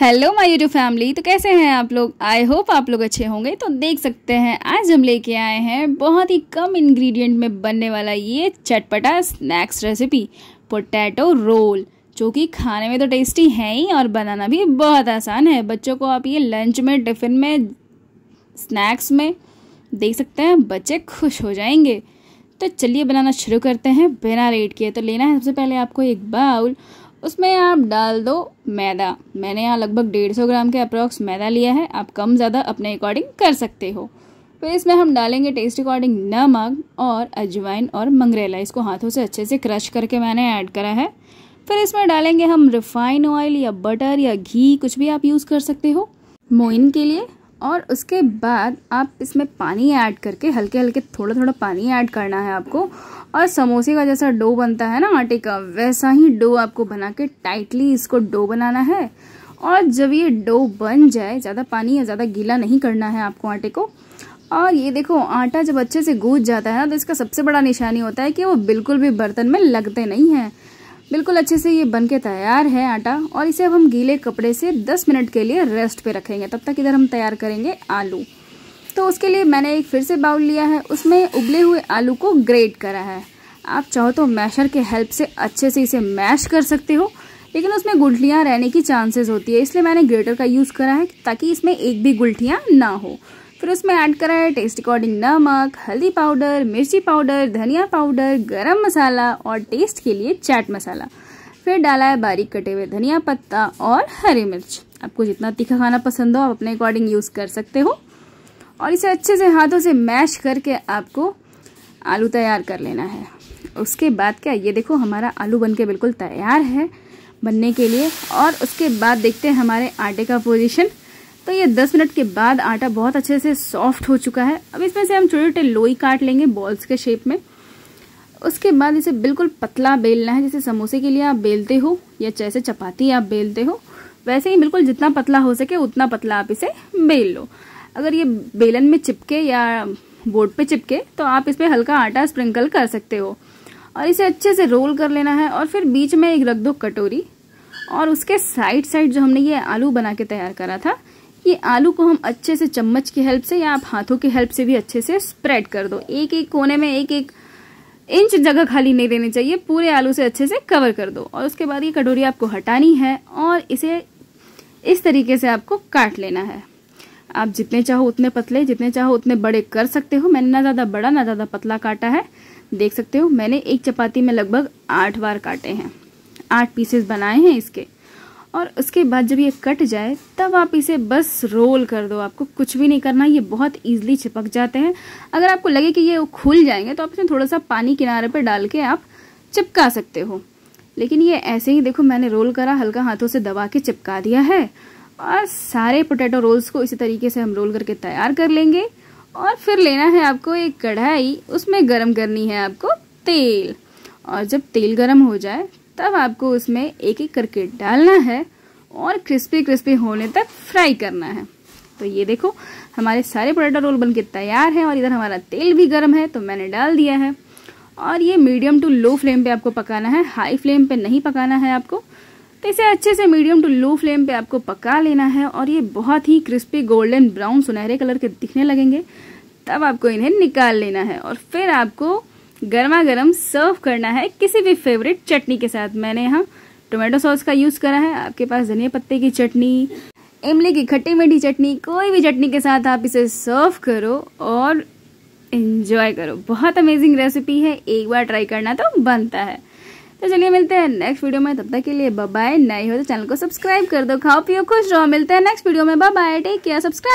hello my YouTube family तो कैसे हैं आप लोग आई होप आप लोग अच्छे होंगे तो देख सकते हैं आज हम लेके आए हैं बहुत ही कम इंग्रेडिएंट में बनने वाला ये चटपटा स्नैक्स रेसिपी पोटैटो रोल जो कि खाने में तो टेस्टी है ही और बनाना भी बहुत आसान है बच्चों को आप ये लंच में टिफ़िन में स्नैक्स में देख सकते हैं बच्चे खुश हो जाएंगे तो चलिए बनाना शुरू करते हैं बिना रेट किए तो लेना है सबसे पहले आपको एक बाउल उसमें आप डाल दो मैदा मैंने यहाँ लगभग डेढ़ सौ ग्राम के अप्रॉक्स मैदा लिया है आप कम ज़्यादा अपने अकॉर्डिंग कर सकते हो फिर इसमें हम डालेंगे टेस्ट अकॉर्डिंग नमक और अजवाइन और मंगरेला इसको हाथों से अच्छे से क्रश करके मैंने ऐड करा है फिर इसमें डालेंगे हम रिफाइन ऑयल या बटर या घी कुछ भी आप यूज़ कर सकते हो मोइन के लिए और उसके बाद आप इसमें पानी ऐड करके हल्के हल्के थोड़ा थोड़ा पानी ऐड करना है आपको और समोसे का जैसा डो बनता है ना आटे का वैसा ही डो आपको बना के टाइटली इसको डो बनाना है और जब ये डो बन जाए ज़्यादा पानी या ज़्यादा गीला नहीं करना है आपको आटे को और ये देखो आटा जब अच्छे से गूंज जाता है ना तो इसका सबसे बड़ा निशानी होता है कि वो बिल्कुल भी बर्तन में लगते नहीं हैं बिल्कुल अच्छे से ये बन के तैयार है आटा और इसे अब हम गीले कपड़े से 10 मिनट के लिए रेस्ट पे रखेंगे तब तक इधर हम तैयार करेंगे आलू तो उसके लिए मैंने एक फिर से बाउल लिया है उसमें उबले हुए आलू को ग्रेट करा है आप चाहो तो मैशर के हेल्प से अच्छे से इसे मैश कर सकते हो लेकिन उसमें गुल्ठियाँ रहने की चांसेस होती है इसलिए मैंने ग्रेटर का यूज़ करा है ताकि इसमें एक भी गुल्ठियाँ ना हो फिर उसमें ऐड करा है टेस्ट अकॉर्डिंग नमक हल्दी पाउडर मिर्ची पाउडर धनिया पाउडर गरम मसाला और टेस्ट के लिए चाट मसाला फिर डाला है बारीक कटे हुए धनिया पत्ता और हरी मिर्च आपको जितना तीखा खाना पसंद हो आप अपने अकॉर्डिंग यूज़ कर सकते हो और इसे अच्छे से हाथों से मैश करके आपको आलू तैयार कर लेना है उसके बाद क्या ये देखो हमारा आलू बन के बिल्कुल तैयार है बनने के लिए और उसके बाद देखते हैं हमारे आटे का पोजीशन तो ये 10 मिनट के बाद आटा बहुत अच्छे से सॉफ्ट हो चुका है अब इसमें से हम छोटे छोटे लोई काट लेंगे बॉल्स के शेप में उसके बाद इसे बिल्कुल पतला बेलना है जैसे समोसे के लिए आप बेलते हो या जैसे चपाती आप बेलते हो वैसे ही बिल्कुल जितना पतला हो सके उतना पतला आप इसे बेल लो अगर ये बेलन में चिपके या बोर्ड पे चिपके तो आप इसमें हल्का आटा स्प्रिंकल कर सकते हो और इसे अच्छे से रोल कर लेना है और फिर बीच में एक रख दो कटोरी और उसके साइड साइड जो हमने ये आलू बना के तैयार करा था ये आलू को हम अच्छे से चम्मच की हेल्प से या आप हाथों की हेल्प से भी अच्छे से स्प्रेड कर दो एक एक कोने में एक एक इंच जगह खाली नहीं देनी चाहिए पूरे आलू से अच्छे से कवर कर दो और उसके बाद ये कटोरी आपको हटानी है और इसे इस तरीके से आपको काट लेना है आप जितने चाहो उतने पतले जितने चाहो उतने बड़े कर सकते हो मैंने ना ज़्यादा बड़ा ना ज़्यादा पतला काटा है देख सकते हो मैंने एक चपाती में लगभग आठ बार काटे हैं आठ पीसेस बनाए हैं इसके और उसके बाद जब ये कट जाए तब आप इसे बस रोल कर दो आपको कुछ भी नहीं करना ये बहुत ईजिली चिपक जाते हैं अगर आपको लगे कि ये खुल जाएंगे तो आप इसमें थोड़ा सा पानी किनारे पर डाल के आप चिपका सकते हो लेकिन ये ऐसे ही देखो मैंने रोल करा हल्का हाथों से दबा के चिपका दिया है और सारे पोटैटो रोल्स को इसी तरीके से हम रोल करके तैयार कर लेंगे और फिर लेना है आपको एक कढ़ाई उसमें गर्म करनी है आपको तेल और जब तेल गर्म हो जाए तब आपको उसमें एक एक करके डालना है और क्रिस्पी क्रिस्पी होने तक फ्राई करना है तो ये देखो हमारे सारे पराठा रोल बनके तैयार हैं और इधर हमारा तेल भी गर्म है तो मैंने डाल दिया है और ये मीडियम टू लो फ्लेम पे आपको पकाना है हाई फ्लेम पे नहीं पकाना है आपको तो इसे अच्छे से मीडियम टू लो फ्लेम पे आपको पका लेना है और ये बहुत ही क्रिस्पी गोल्डन ब्राउन सुनहरे कलर के दिखने लगेंगे तब आपको इन्हें निकाल लेना है और फिर आपको गर्मा गर्म सर्व करना है किसी भी फेवरेट चटनी के साथ मैंने यहाँ टोमेटो सॉस का यूज़ करा है आपके पास धनिया पत्ते की चटनी इमली की खट्टी मीठी चटनी कोई भी चटनी के साथ आप इसे सर्व करो और इन्जॉय करो बहुत अमेजिंग रेसिपी है एक बार ट्राई करना तो बनता है तो चलिए मिलते हैं नेक्स्ट वीडियो में तब तक के लिए बाय नए हो तो चैनल को सब्सक्राइब कर दो खाओ पियो खुश रहो मिलते हैं नेक्स्ट वीडियो में बाय टेक केयर सब्सक्राइब